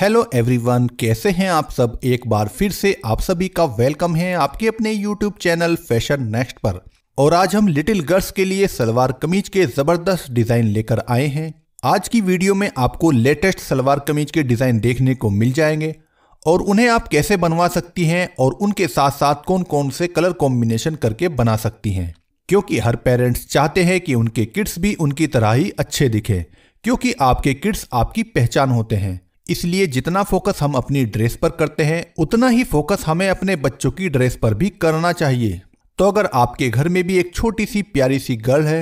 hello everyone कैसे हैं आप सब एक बार फिर से आप सभी का वेलकम है आपके अपने यूट्यूब चैनल फैशन नेक्स्ट पर और आज हम लिटिल गर्ल्स के लिए सलवार कमीज के ज़बरदस्त डिज़ाइन लेकर आए हैं आज की वीडियो में आपको लेटेस्ट सलवार कमीज के डिज़ाइन देखने को मिल जाएंगे और उन्हें आप कैसे बनवा सकती हैं और उनके साथ साथ कौन कौन से कलर कॉम्बिनेशन करके बना सकती हैं क्योंकि हर पेरेंट्स चाहते हैं कि उनके किड्स भी उनकी तरह ही अच्छे दिखें क्योंकि आपके किड्स आपकी पहचान होते हैं इसलिए जितना फोकस हम अपनी ड्रेस पर करते हैं उतना ही फोकस हमें अपने बच्चों की ड्रेस पर भी करना चाहिए तो अगर आपके घर में भी एक छोटी सी प्यारी सी गर्ल है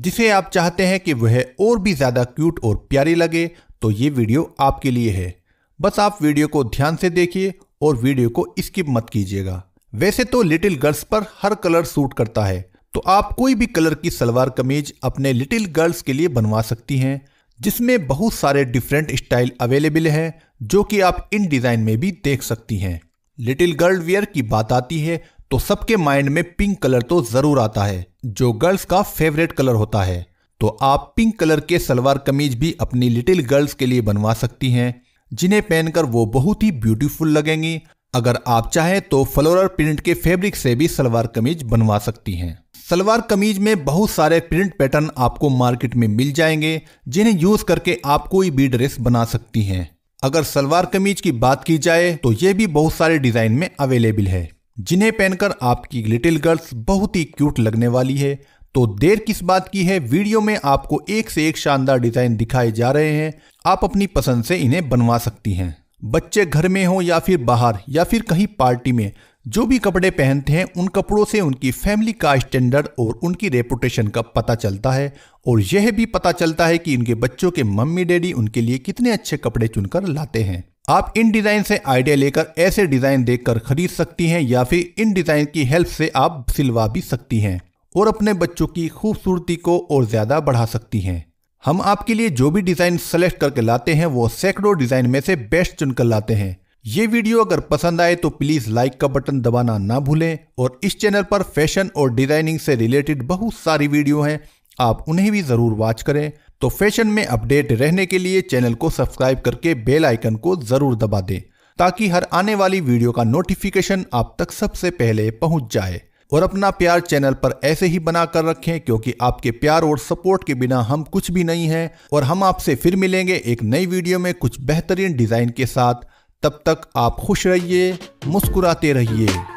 जिसे आप चाहते हैं कि वह और भी ज़्यादा क्यूट और प्यारी लगे तो ये वीडियो आपके लिए है बस आप वीडियो को ध्यान से देखिए और वीडियो को स्किप मत कीजिएगा वैसे तो लिटिल गर्ल्स पर हर कलर सूट करता है तो आप कोई भी कलर की सलवार कमीज अपने लिटिल गर्ल्स के लिए बनवा सकती हैं जिसमें बहुत सारे डिफरेंट स्टाइल अवेलेबल है जो कि आप इन डिज़ाइन में भी देख सकती हैं लिटिल गर्ल वियर की बात आती है तो सबके माइंड में पिंक कलर तो ज़रूर आता है जो गर्ल्स का फेवरेट कलर होता है तो आप पिंक कलर के सलवार कमीज भी अपनी लिटिल गर्ल्स के लिए बनवा सकती हैं जिन्हें पहनकर वो बहुत ही ब्यूटीफुल लगेंगी अगर आप चाहें तो फ्लोरल प्रिंट के फैब्रिक से भी सलवार कमीज बनवा सकती हैं सलवार कमीज में बहुत सारे प्रिंट पैटर्न आपको मार्केट में मिल जाएंगे जिन्हें यूज करके आप कोई भी ड्रेस बना सकती हैं अगर सलवार कमीज की बात की जाए तो ये भी बहुत सारे डिजाइन में अवेलेबल है जिन्हें पहनकर आपकी लिटिल गर्ल्स बहुत ही क्यूट लगने वाली है तो देर किस बात की है वीडियो में आपको एक से एक शानदार डिजाइन दिखाए जा रहे हैं आप अपनी पसंद से इन्हें बनवा सकती हैं बच्चे घर में हो या फिर बाहर या फिर कहीं पार्टी में जो भी कपड़े पहनते हैं उन कपड़ों से उनकी फैमिली का स्टैंडर्ड और उनकी रेपुटेशन का पता चलता है और यह भी पता चलता है कि इनके बच्चों के मम्मी डैडी उनके लिए कितने अच्छे कपड़े चुनकर लाते हैं आप इन डिज़ाइन से आइडिया लेकर ऐसे डिज़ाइन देखकर खरीद सकती हैं या फिर इन डिज़ाइन की हेल्प से आप सिलवा भी सकती हैं और अपने बच्चों की खूबसूरती को और ज़्यादा बढ़ा सकती हैं हम आपके लिए जो भी डिज़ाइन सेलेक्ट करके लाते हैं वो सैकड़ों डिज़ाइन में से बेस्ट चुनकर लाते हैं ये वीडियो अगर पसंद आए तो प्लीज़ लाइक का बटन दबाना ना भूलें और इस चैनल पर फैशन और डिज़ाइनिंग से रिलेटेड बहुत सारी वीडियो हैं आप उन्हें भी ज़रूर वॉच करें तो फैशन में अपडेट रहने के लिए चैनल को सब्सक्राइब करके बेल आइकन को ज़रूर दबा दें ताकि हर आने वाली वीडियो का नोटिफिकेशन आप तक सबसे पहले पहुंच जाए और अपना प्यार चैनल पर ऐसे ही बना कर रखें क्योंकि आपके प्यार और सपोर्ट के बिना हम कुछ भी नहीं हैं और हम आपसे फिर मिलेंगे एक नई वीडियो में कुछ बेहतरीन डिज़ाइन के साथ तब तक आप खुश रहिए मुस्कुराते रहिए